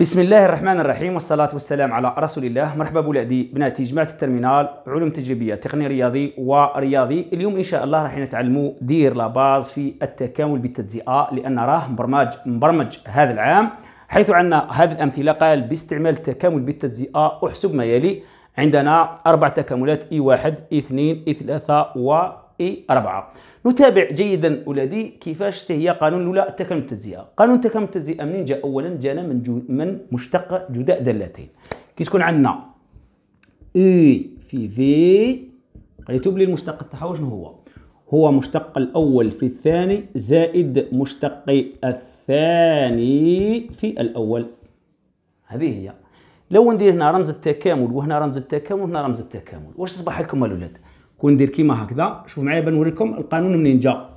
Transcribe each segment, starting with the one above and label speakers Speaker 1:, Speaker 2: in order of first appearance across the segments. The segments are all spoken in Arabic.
Speaker 1: بسم الله الرحمن الرحيم والصلاة والسلام على رسول الله مرحبا بولادي بناتي جماعة الترمينال علوم تجريبية تقني رياضي ورياضي اليوم إن شاء الله راح نتعلمو دير لاباز في التكامل بالتجزئة لأن راه مبرمج مبرمج هذا العام حيث عندنا هذه الأمثلة قال باستعمال التكامل بالتجزئة أحسب ما يلي عندنا أربع تكاملات إي واحد إثنين 2 e و اي 4 نتابع جيدا اولادي كيفاش هي قانون الاولى تكامل التجزئه قانون تكامل التجزئه منين جاء اولا جانا من جو من مشتق جداء دالتين كي تكون عندنا اي في في قريتوا لي المشتق تاعها شنو هو هو مشتق الاول في الثاني زائد مشتق الثاني في الاول هذه هي لو ندير هنا رمز التكامل وهنا رمز التكامل وهنا رمز التكامل واش تصبح لكم الاولاد كون ندير كيما هكذا شوف معايا بنوريكم القانون منين جا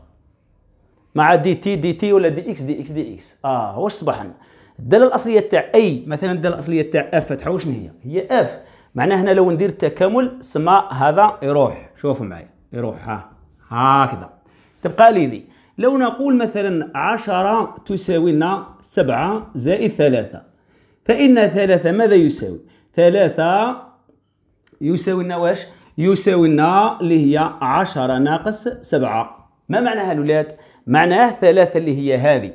Speaker 1: مع دي تي دي تي ولا دي اكس دي اكس دي اكس اه واش صبحنا الداله الاصليه تاع اي مثلا الداله الاصليه تاع اف فتحه واش هي هي اف معناها هنا لو ندير التكامل سما هذا يروح شوفوا معايا يروح ها هكذا تبقى لي دي لو نقول مثلا 10 تساوي لنا 7 زائد 3 فإن 3 ماذا يساوي؟ 3 يساوي لنا واش؟ يساوي لنا اللي هي 10 ناقص 7 ما معناها الولاد معناه ثلاثة اللي هي هذه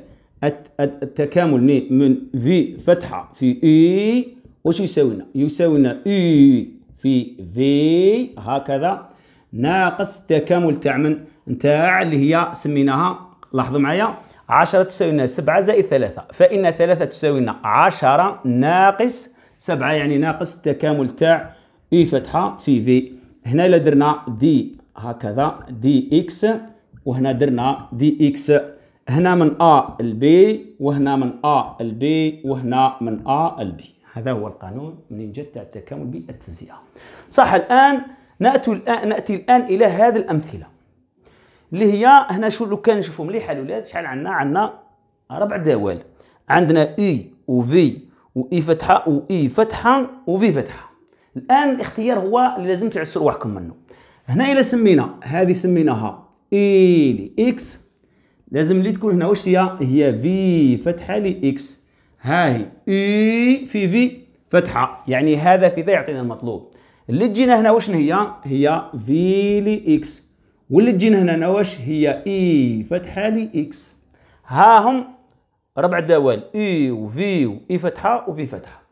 Speaker 1: التكامل من في فتحة في اي لنا يساوينا يساوينا اي في في هكذا ناقص تكامل تاع من نتاع اللي هي سميناها لاحظوا معايا 10 تساوينا 7 زائد 3 فإن 3 تساوينا 10 ناقص 7 يعني ناقص التكامل تاع اي فتحة في في هنا الا درنا دي هكذا دي اكس وهنا درنا دي اكس هنا من ا لبي وهنا من ا لبي وهنا من ا لبي هذا هو القانون منين جاء تاع التكامل بالتجزئه صح الان ناتي الان ناتي الان الى هذه الامثله اللي هي هنا شو لو كان نشوفوا مليح الاولاد شحال عندنا عندنا ربع دوال عندنا اي e وفي واي e فتحه واي e فتحه وفي فتحه الان الاختيار هو اللي لازم تعسوا روحكم منه هنا الى سمينا هذه سميناها اي لي اكس لازم اللي تكون هنا واش هي هي e في فتحه لي اكس ها هي اي في في فتحه يعني هذا في ذا يعطينا المطلوب اللي تجينا هنا واش هي هي في لي اكس واللي تجينا هنا واش هي اي e فتحه لي اكس ها هم ربع دوال اي e وفي واي فتحه وفي فتحه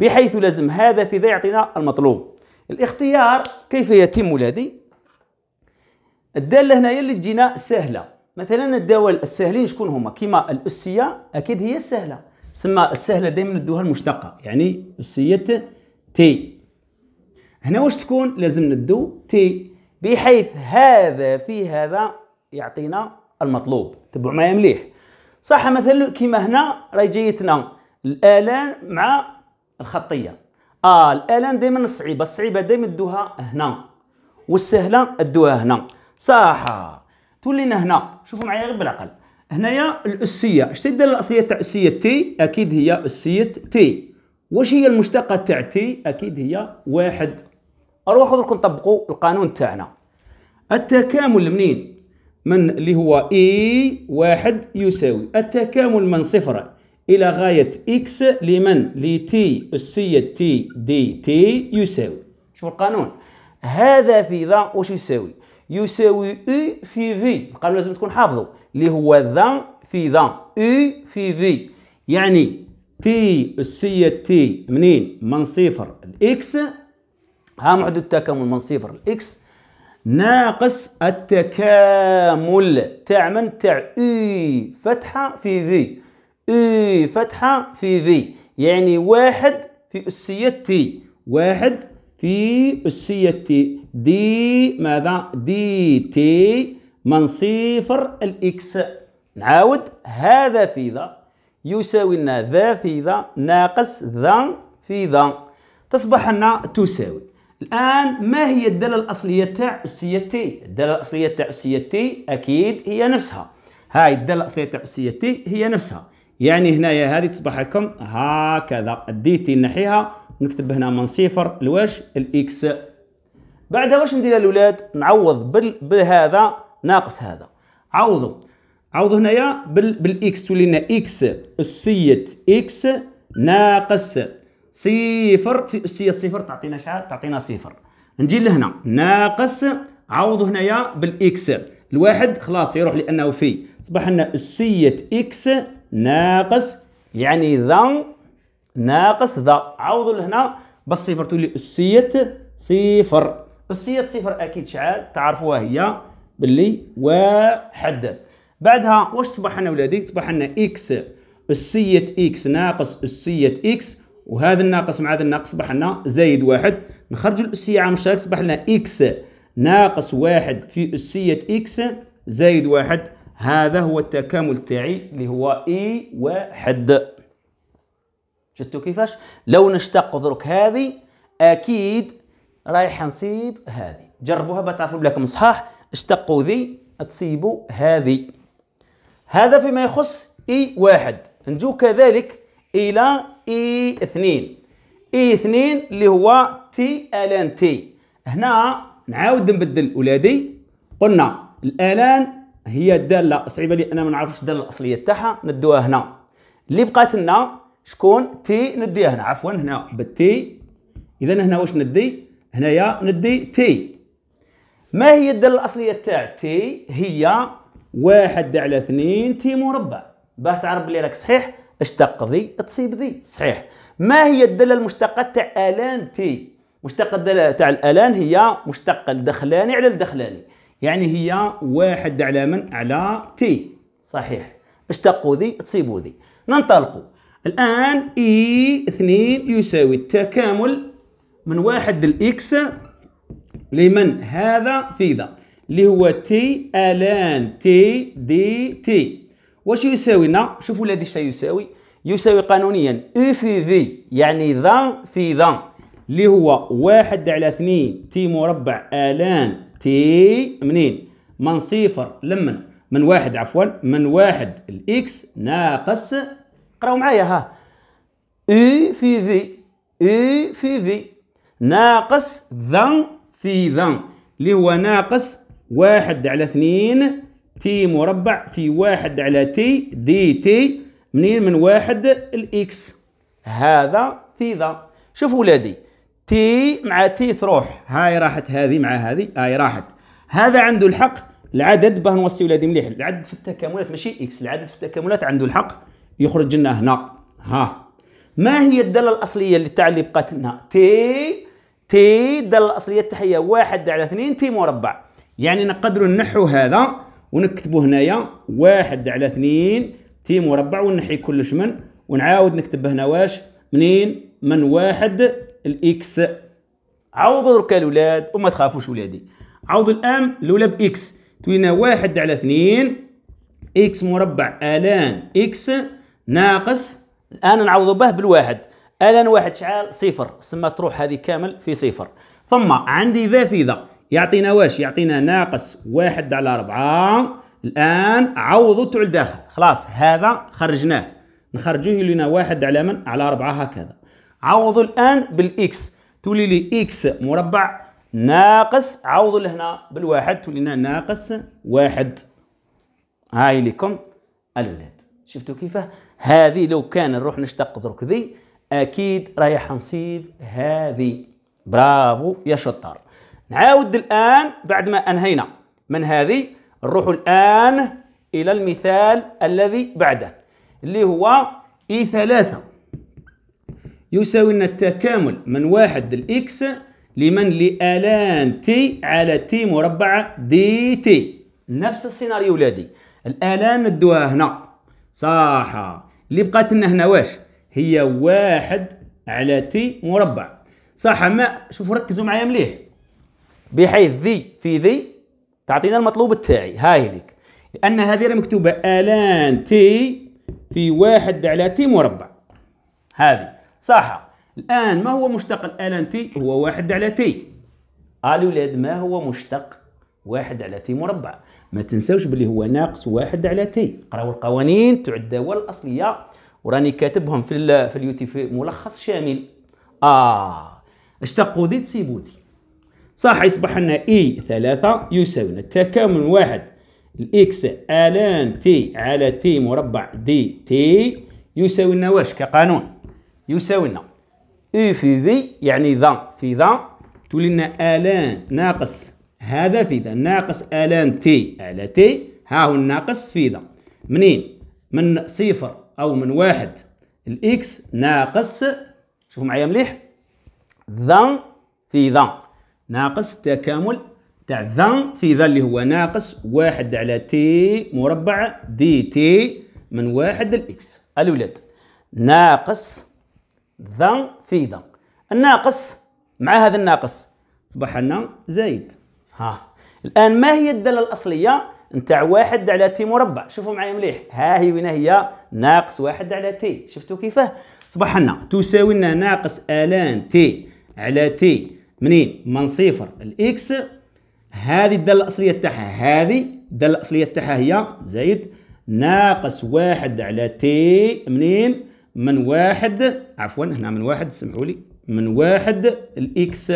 Speaker 1: بحيث لازم هذا في ذا يعطينا المطلوب الاختيار كيف يتم لدي الداله هنايا اللي تجينا سهله مثلا الدوال السهلين شكون هما كيما الاسيه اكيد هي سهله سما السهله دائما ندوها المشتقه يعني اسيه تي هنا واش تكون لازم ندو تي بحيث هذا في هذا يعطينا المطلوب تبعوا معايا مليح صح مثلا كيما هنا راهي جايتنا الالان مع الخطيه آه الالان دائما الصعيبه الصعيبه دائما دوها هنا والسهله دوها هنا صح تولينا هنا شوفوا معايا غير بالعقل هنايا الاسيه اش تدير الاصليه تاع اسيه تي اكيد هي اسيه تي واش هي المشتقه تاع تي اكيد هي واحد اروحوا درك نطبقوا القانون تاعنا التكامل منين من اللي هو اي e واحد يساوي التكامل من صفر إلى غاية إكس لمن؟ لتي أسية تي دي تي يساوي شوف القانون هذا في ذا واش يساوي؟ يساوي يساوي U في في القانون لازم تكون حافظه اللي هو ذا في ذا U في في يعني تي أسية تي منين؟ من صفر X ها محدود التكامل من صفر X ناقص التكامل تاع من تاع اي فتحه في في اي فتحة في في يعني واحد في أسية تي واحد في أسية تي دي ماذا دي تي من صفر الإكس نعاود هذا في ذا يساوي لنا ذا في ذا ناقص ذا في ذا تصبح لنا تساوي الآن ما هي الدالة الأصلية تاع أسية تي؟ الدالة الأصلية تاع أسية تي أكيد هي نفسها هاي الدالة الأصلية تاع أسية تي هي نفسها يعني هنايا هذه تصبح لكم هكذا الدي تي نحيها ونكتب هنا من صفر لواش الاكس بعدها واش ندير الاولاد نعوض بال... بهذا ناقص هذا عوضوا عوضوا هنايا بال... بالاكس تولي لنا اكس اسيه اكس ناقص صفر في اسيه صفر تعطينا شحال تعطينا صفر نجي لهنا ناقص عوضوا هنايا بالاكس الواحد خلاص يروح لانه في اصبح لنا اسيه اكس ناقص يعني ذا ناقص ذا عوضوا لهنا بالصفر تولي أسية صفر أسية صفر أكيد شعال تعرفوها هي باللي واحد بعدها واش صبح لنا ولادي صبح لنا إكس أسية إكس ناقص أسية إكس وهذا الناقص مع هذا الناقص صبح لنا زايد واحد نخرجوا الأسية عام مشترك صبح لنا إكس ناقص واحد في أسية إكس زايد واحد هذا هو التكامل تاعي اللي هو اي واحد شفتوا كيفاش لو نشتق درك هذه اكيد رايح نصيب هذه جربوها بتعرفوا بلاكم صحاح اشتقوا ذي تصيبوا هذه هذا فيما يخص اي واحد نجو كذلك الى اي اثنين اي اثنين اللي هو تي الان تي هنا نعاود نبدل ولادي قلنا الالان هي الداله صعيبه لي انا ما نعرفش الداله الاصليه تاعها ندوها هنا اللي بقات لنا شكون تي نديها هنا عفوا هنا بالتي اذا هنا واش ندي هنايا ندي تي ما هي الداله الاصليه تاع تي هي واحد على اثنين تي مربع باه تعرف بلي راك صحيح اشتق ذي تصيب ذي صحيح ما هي الداله المشتقه تاع الان تي مشتقه تاع الالان هي مشتق الدخلاني على الدخلاني يعني هي واحد على من على تي صحيح اشتقوا ذي تصيبوا ذي ننطلقوا الآن إي e اثنين يساوي التكامل من واحد الإكس لمن هذا في ذا اللي هو تي ألان تي دي تي واش يساوينا شوفوا الذي سيساوي يساوي يساوي قانونيا او e في في يعني ذا في ذا اللي هو واحد على اثنين تي مربع ألان تي منين من صفر لمن من واحد عفوا من واحد الاكس ناقص قراو معايا ها اي في في اي في في ناقص ذن في ذن اللي هو ناقص واحد على اثنين تي مربع في واحد على تي دي تي منين من واحد الاكس هذا في ذا شوفوا ولادي تي مع تي تروح هاي راحت هذه مع هذه هاي راحت هذا عنده الحق العدد باه نوصي ولادي مليح العدد في التكاملات ماشي اكس العدد في التكاملات عنده الحق يخرج لنا هنا ها ما هي الداله الاصليه اللي تاع اللي بقات لنا تي تي الداله الاصليه تاعها واحد على اثنين تي مربع يعني نقدروا نحو هذا ونكتبوا هنايا واحد على اثنين تي مربع ونحي كلش من ونعاود نكتب هنا واش منين من واحد الاكس عوضوا دركا الاولاد وما تخافوش ولادي عوضوا الان الاولى باكس تولينا واحد على اثنين اكس مربع الان اكس ناقص الان نعوضوا به بالواحد الان واحد شحال صفر سما تروح هذه كامل في صفر ثم عندي ذا في ذا يعطينا واش يعطينا ناقص واحد على أربعة الآن عوضوا تاع داخل خلاص هذا خرجناه نخرجوه لنا واحد على من على أربعة هكذا عوضوا الآن بالإكس تولي لي إكس مربع ناقص عوضوا لهنا بالواحد تولينا ناقص واحد هاي لكم الولاد شفتوا كيف هذه لو كان نروح نشتق درك ذي أكيد رايح نصيب هذه برافو يا شطار نعاود الآن بعد ما أنهينا من هذه نروح الآن إلى المثال الذي بعده اللي هو إي ثلاثة يساوي لنا التكامل من واحد لإكس لمن لآلان تي على تي مربع دي تي نفس السيناريو ولادي الآلان ندوها هنا صح اللي بقات لنا هنا واش هي واحد على تي مربع صح ما شوفوا ركزوا معايا مليح بحيث ذي في ذي تعطينا المطلوب التاعي هاي لك لأن هذه راه مكتوبة آلان تي في واحد على تي مربع هذه صح الآن ما هو مشتق الان تي هو واحد على تي الولاد ما هو مشتق واحد على تي مربع ما تنساوش بلي هو ناقص واحد على تي قراو القوانين تاع الدوال الأصلية وراني كاتبهم في في اليوتيوب في ملخص شامل اه اشتقوا دي تسيبوا دي صح يصبح لنا اي e ثلاثة يساوي التكامل واحد الاكس الان تي على تي مربع دي تي يساوي لنا واش كقانون يساوي لنا اي في في يعني ذا في ذا تولي لنا الان ناقص هذا في ذا ناقص الان تي على تي ها هو الناقص في ذا منين من صفر او من واحد الاكس ناقص شوفوا معايا مليح ذا في ذا ناقص تكامل تاع ذا في ذا اللي هو ناقص واحد على تي مربع دي تي من واحد لإكس الولاد ناقص ذا في ذا الناقص مع هذا الناقص اصبح لنا زايد ها الان ما هي الداله الاصليه نتاع واحد على تي مربع شوفوا معايا مليح ها هي وين هي ناقص واحد على تي شفتوا كيفاه اصبح لنا تساوي لنا ناقص الان تي على تي منين من صفر الاكس هذه الداله الاصليه تاعها هذه الداله الاصليه تاعها هي زائد ناقص واحد على تي منين من واحد عفوا هنا من واحد سمحوا لي من واحد الاكس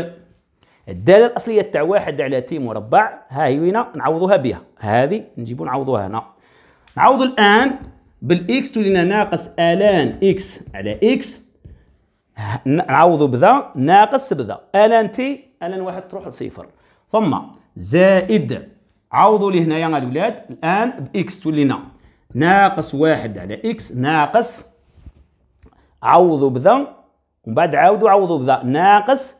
Speaker 1: الداله الاصليه تاع واحد على تي مربع ها هي هنا نعوضوها بها هذه نجيبو نعوضوها هنا نعوض الان بالاكس تولينا ناقص الان اكس على اكس نعوضو بذا ناقص بذا الان تي الان واحد تروح لصفر ثم زائد عوضوا لي هنايا الولاد الان باكس تولينا ناقص واحد على اكس ناقص عوضوا بذا ومن بعد عاودوا عوضوا بذا ناقص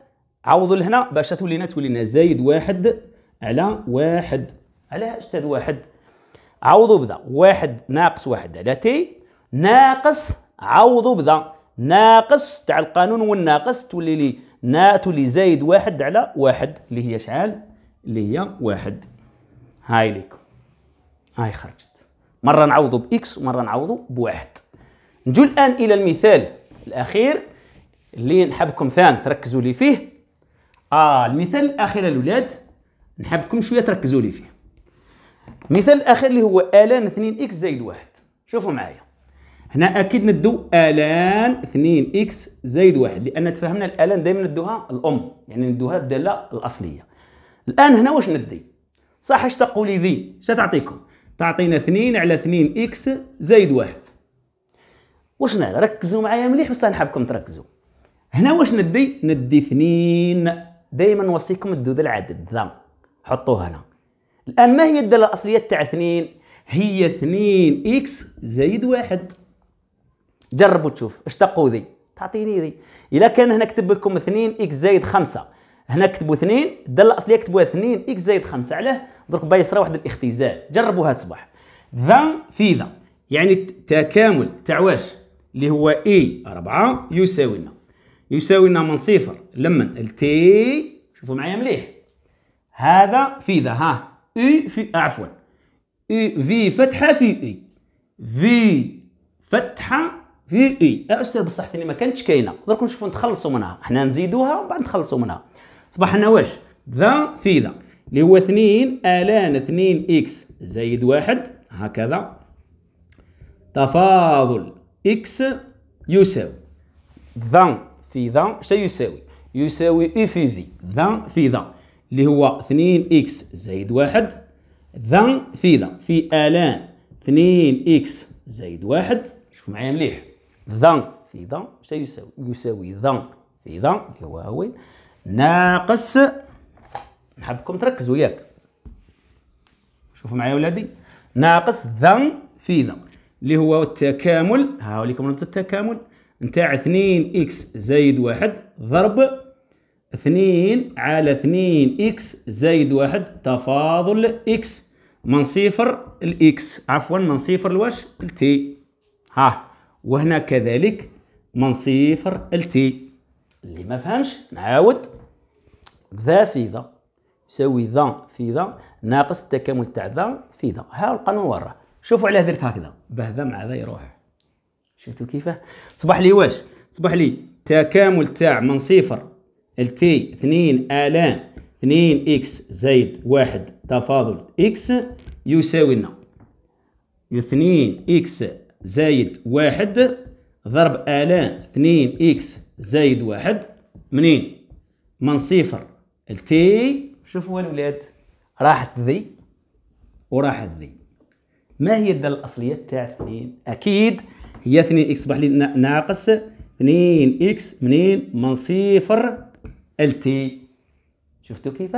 Speaker 1: عوضوا لهنا باش تولينا تولينا زايد واحد على واحد على استاذ واحد عوضوا بذا واحد ناقص واحد على تي ناقص عوضوا بذا ناقص تاع القانون والناقص تولي لي نا تولي زايد واحد على واحد اللي هي شحال اللي هي واحد هاي ليكم هاي خرجت مره نعوضوا باكس ومره نعوضوا بواحد نجو الآن إلى المثال الأخير اللي نحبكم ثان تركزوا لي فيه آه المثال الأخير الأولاد نحبكم شوية تركزوا لي فيه المثال الأخير اللي هو آلان 2 إكس زائد واحد شوفوا معايا هنا أكيد ندو آلان 2 إكس زائد واحد لأن تفهمنا الآلان دائما ندوها الأم يعني ندوها الدالة الأصلية الآن هنا واش ندي صح اش تقولي ذي اش تعطيكم تعطينا 2 على 2 إكس زائد واحد وشنا ركزوا معايا مليح بصح نحبكم تركزوا هنا واش ندي ندي اثنين دائما نوصيكم تدوا العدد ذا حطوه هنا الان ما هي الداله الاصليه تاع اثنين هي اثنين اكس زائد واحد جربوا تشوف اش تقوا ذي تعطيني ذي الا كان هنا كتب لكم اثنين اكس زائد خمسة هنا كتبوا اثنين الداله الاصليه كتبوها اثنين اكس زائد خمسة علاه درك با يصرى واحد الاختزال جربوها الصباح ذا في ذا يعني تكامل تاع واش اللي هو اي 4 يساوي لنا يساوي لنا من صفر لمن التي شوفوا معايا مليح هذا في ذا ها اي e في عفوا اي e في فتحه في اي e. في فتحه في اي يا استاذ بصح ثاني ما كانتش كاينه درك نشوفوا نتخلصوا منها حنا نزيدوها ومن بعد نتخلصوا منها صباح لنا واش ذا في ذا اللي هو 2 الان 2 اكس زايد واحد هكذا تفاضل إكس يساوي ذا في ذا شتا يساوي يساوي إي في ذي ذا في ذا اللي هو 2 إكس زائد واحد ذا في ذا في آلان 2 إكس زائد واحد شوف معايا مليح ذا في ذا شتا يساوي يساوي ذا في ذا اللي هو هوين ناقص نحبكم تركزوا ياك شوفوا معايا ولادي ناقص ذا في ذا اللي هو التكامل هاولي لكم رمز التكامل نتاع 2 اكس زايد 1 ضرب 2 على 2 اكس زايد 1 تفاضل اكس من صفر الاكس عفوا من صفر الواش التي ها وهنا كذلك من صفر التي اللي ما فهمش نعاود ذا في ذا يساوي ذا في ذا ناقص التكامل تاع ذا في ذا ها القانون وراه شوفوا عليه درت هكذا بهذا مع ذا يروح شفتوا كيفه صبح لي واش صبح لي تكامل تاع من صفر لتي 2 الان 2 اكس زائد 1 تفاضل اكس يساوي لنا 2 اكس زائد 1 ضرب الان 2 اكس زائد 1 منين من صفر لتي شوفوا الولاد راحت ذي وراحت ذي ما هي الداله الاصليه تاع اثنين؟ اكيد هي اثنين اكس صبح لي ناقص اثنين اكس منين من صفر ال تي شفتوا كيف؟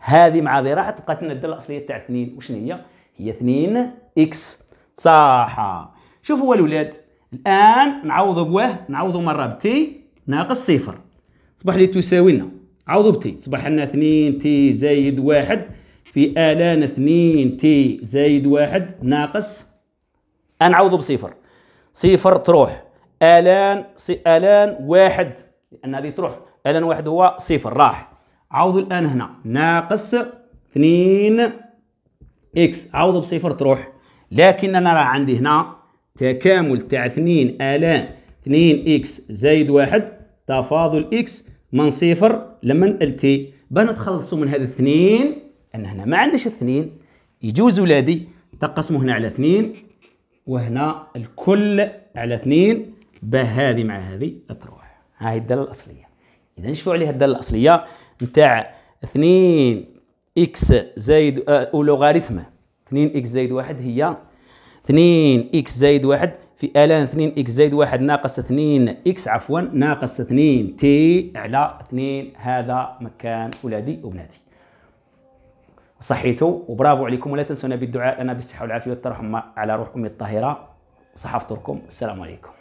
Speaker 1: هذه مع ذراع تبقى لنا الداله الاصليه تاع اثنين وشنو هي هي اثنين اكس صح شوفوا الولاد الان نعوضوا بواه نعوضوا مره بتي ناقص صفر صبح لي تساوي لنا عوضوا بتي صبح لنا اثنين تي زايد واحد في آلان 2 تي زايد واحد ناقص أنعوضه بصفر صفر تروح آلان آلان واحد لأن هذه تروح آلان واحد هو صفر راح عوض الآن هنا ناقص 2 إكس عوض بصفر تروح لكن أنا راه عندي هنا تكامل تاع 2 آلان 2 إكس زايد واحد تفاضل إكس من صفر لمن التي بان من هذا اثنين ان هنا ما عندش اثنين يجوز ولادي تقسموا هنا على اثنين وهنا الكل على اثنين بهذه مع هذه تروح هاي الداله الاصليه اذا نشوفوا عليها الداله الاصليه نتاع اثنين اكس زائد او آه، لوغاريتم اثنين اكس زائد واحد هي اثنين اكس زائد واحد في الان اثنين اكس زائد واحد ناقص اثنين اكس عفوا ناقص اثنين تي على اثنين هذا مكان ولادي وبناتي صحيتوا وبرافو عليكم ولا تنسونا بالدعاء لنا بالصحه والعافيه والترحم على روح امي الطاهره صحافتركم السلام عليكم